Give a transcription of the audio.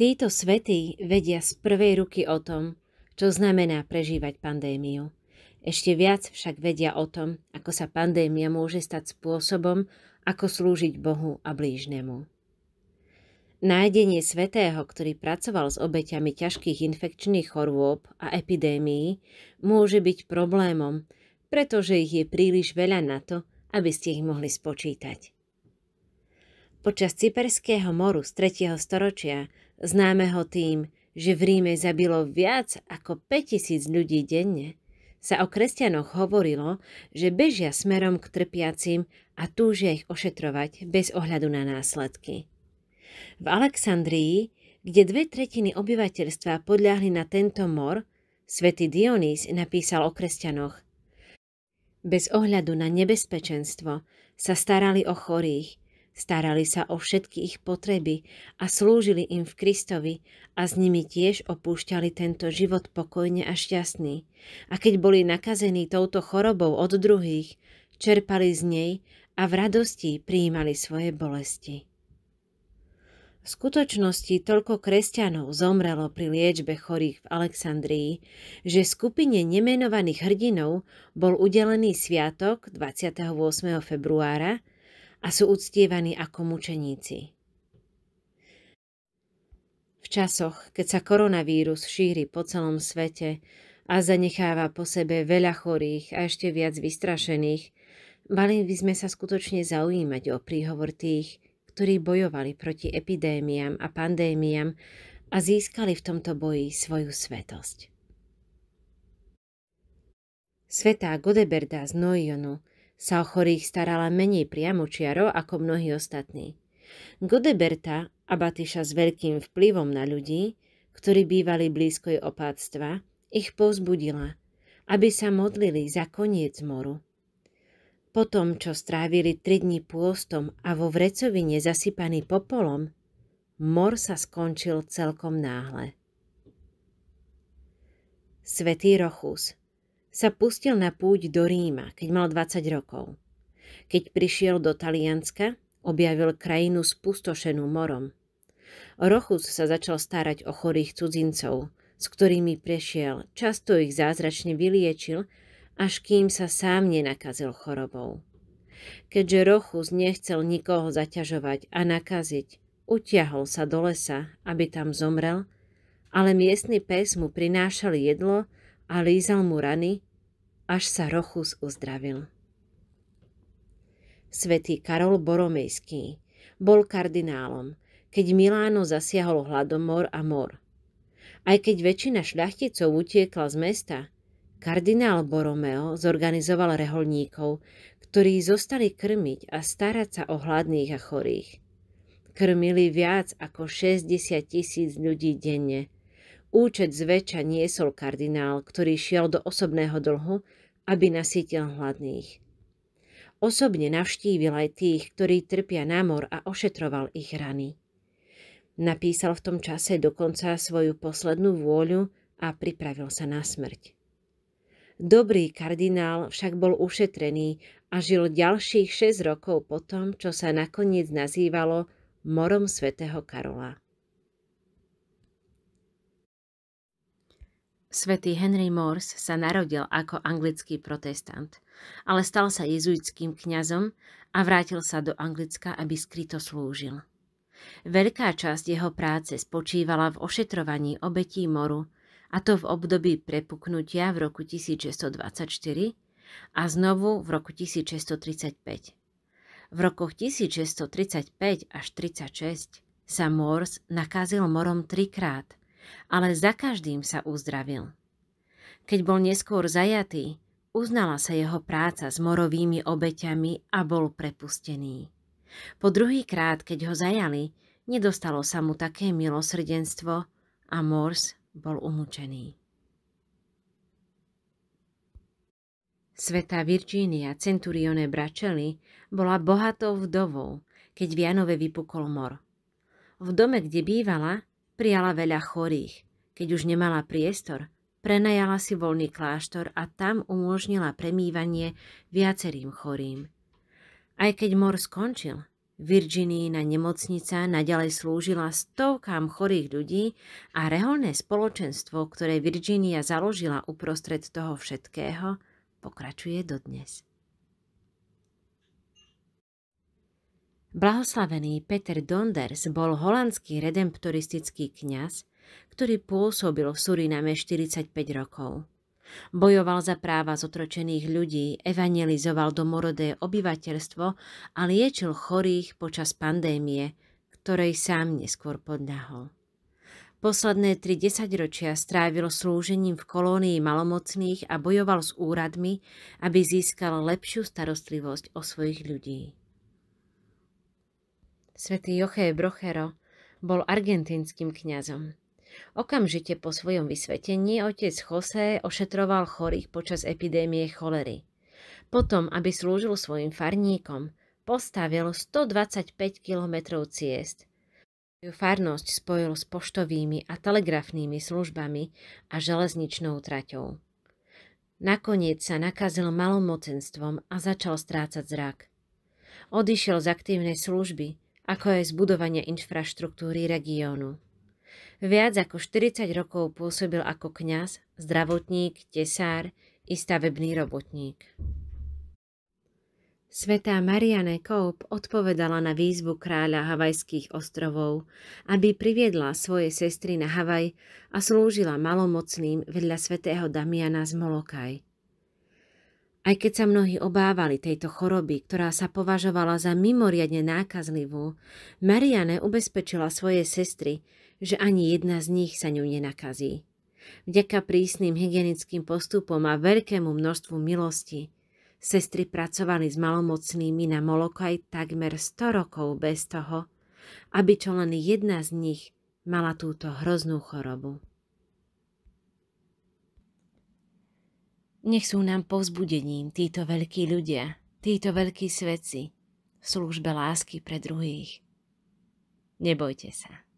Títo svetí vedia z prvej ruky o tom, čo znamená prežívať pandémiu. Ešte viac však vedia o tom, ako sa pandémia môže stať spôsobom, ako slúžiť Bohu a blížnemu. Nájdenie svetého, ktorý pracoval s obeťami ťažkých infekčných chorôb a epidémií, môže byť problémom, pretože ich je príliš veľa na to, aby ste ich mohli spočítať. Počas Cyperského moru z 3. storočia, známeho tým, že v Ríme zabilo viac ako 5000 ľudí denne, sa o kresťanoch hovorilo, že bežia smerom k trpiacim a túžia ich ošetrovať bez ohľadu na následky. V Alexandrii, kde dve tretiny obyvateľstva podľahli na tento mor, svätý Dionís napísal o kresťanoch. Bez ohľadu na nebezpečenstvo sa starali o chorých, starali sa o všetky ich potreby a slúžili im v Kristovi a s nimi tiež opúšťali tento život pokojne a šťastný. A keď boli nakazení touto chorobou od druhých, čerpali z nej a v radosti prijímali svoje bolesti. V skutočnosti toľko kresťanov zomrelo pri liečbe chorých v Alexandrii, že skupine nemenovaných hrdinov bol udelený sviatok 28. februára, a sú uctievaní ako mučeníci. V časoch, keď sa koronavírus šíri po celom svete a zanecháva po sebe veľa chorých a ešte viac vystrašených, mali by sme sa skutočne zaujímať o príhovor tých, ktorí bojovali proti epidémiám a pandémiám a získali v tomto boji svoju svetosť. Svetá Godeberda z Nojonu sa o chorých starala menej priamo čiaro ako mnohí ostatní. Godeberta, abatiša s veľkým vplyvom na ľudí, ktorí bývali blízko jej opáctva, ich povzbudila, aby sa modlili za koniec moru. Potom, čo strávili tri dni pôstom a vo vrecovine zasypaný popolom, mor sa skončil celkom náhle. Svetý Rochus – sa pustil na púť do Ríma, keď mal 20 rokov. Keď prišiel do Talianska, objavil krajinu spustošenú morom. Rochus sa začal starať o chorých cudzincov, s ktorými prešiel, často ich zázračne vyliečil, až kým sa sám nenakazil chorobou. Keďže Rochus nechcel nikoho zaťažovať a nakaziť, utiahol sa do lesa, aby tam zomrel, ale miestny pes mu prinášal jedlo, a lízal mu rany, až sa Rochus uzdravil. Svetý Karol Boromejský bol kardinálom, keď Miláno zasiahol hladomor a mor. Aj keď väčšina šľachticov utiekla z mesta, kardinál Boromeo zorganizoval reholníkov, ktorí zostali krmiť a starať sa o hladných a chorých. Krmili viac ako 60 tisíc ľudí denne – Účet zväčša niesol kardinál, ktorý šiel do osobného dlhu, aby nasytil hladných. Osobne navštívil aj tých, ktorí trpia námor a ošetroval ich rany. Napísal v tom čase dokonca svoju poslednú vôľu a pripravil sa na smrť. Dobrý kardinál však bol ušetrený a žil ďalších 6 rokov po čo sa nakoniec nazývalo morom svätého Karola. Svetý Henry Morse sa narodil ako anglický protestant, ale stal sa jezuitským kňazom a vrátil sa do Anglicka, aby skryto slúžil. Veľká časť jeho práce spočívala v ošetrovaní obetí moru, a to v období prepuknutia v roku 1624 a znovu v roku 1635. V rokoch 1635 až 1636 sa Morse nakazil morom trikrát – ale za každým sa uzdravil. Keď bol neskôr zajatý, uznala sa jeho práca s morovými obeťami a bol prepustený. Po druhý krát, keď ho zajali, nedostalo sa mu také milosrdenstvo a Morse bol umúčený. Sveta Virginia Centurione Bracelli bola bohatou vdovou, keď v Janove vypukol mor. V dome, kde bývala, prijala veľa chorých. Keď už nemala priestor, prenajala si voľný kláštor a tam umožnila premývanie viacerým chorým. Aj keď mor skončil, Virginína nemocnica nadalej slúžila stovkám chorých ľudí a reholné spoločenstvo, ktoré Virginia založila uprostred toho všetkého, pokračuje dodnes. Blahoslavený Peter Donders bol holandský redemptoristický kňaz, ktorý pôsobil v Suriname 45 rokov. Bojoval za práva zotročených ľudí, evangelizoval domorodé obyvateľstvo a liečil chorých počas pandémie, ktorej sám neskôr podľahol. Posledné tri desaťročia strávil slúžením v kolónii malomocných a bojoval s úradmi, aby získal lepšiu starostlivosť o svojich ľudí. Svetý Joché Brochero bol argentínskym kňazom. Okamžite po svojom vysvetení otec José ošetroval chorých počas epidémie cholery. Potom, aby slúžil svojim farníkom, postavil 125 kilometrov ciest. Svoju farnosť spojil s poštovými a telegrafnými službami a železničnou traťou. Nakoniec sa nakazil malomocenstvom a začal strácať zrak. Odišiel z aktívnej služby, ako aj zbudovanie infraštruktúry regiónu. Viac ako 40 rokov pôsobil ako kňaz, zdravotník, tesár i stavebný robotník. Svetá Marianne Koup odpovedala na výzvu kráľa Havajských ostrovov, aby priviedla svoje sestry na Havaj a slúžila malomocným vedľa svätého Damiana z Molokaj – aj keď sa mnohí obávali tejto choroby, ktorá sa považovala za mimoriadne nákazlivú, Marianne ubezpečila svoje sestry, že ani jedna z nich sa ňu nenakazí. Vďaka prísnym hygienickým postupom a veľkému množstvu milosti sestry pracovali s malomocnými na Molokaj takmer 100 rokov bez toho, aby čo len jedna z nich mala túto hroznú chorobu. Nech sú nám povzbudením títo veľkí ľudia, títo veľkí svetci v službe lásky pre druhých. Nebojte sa.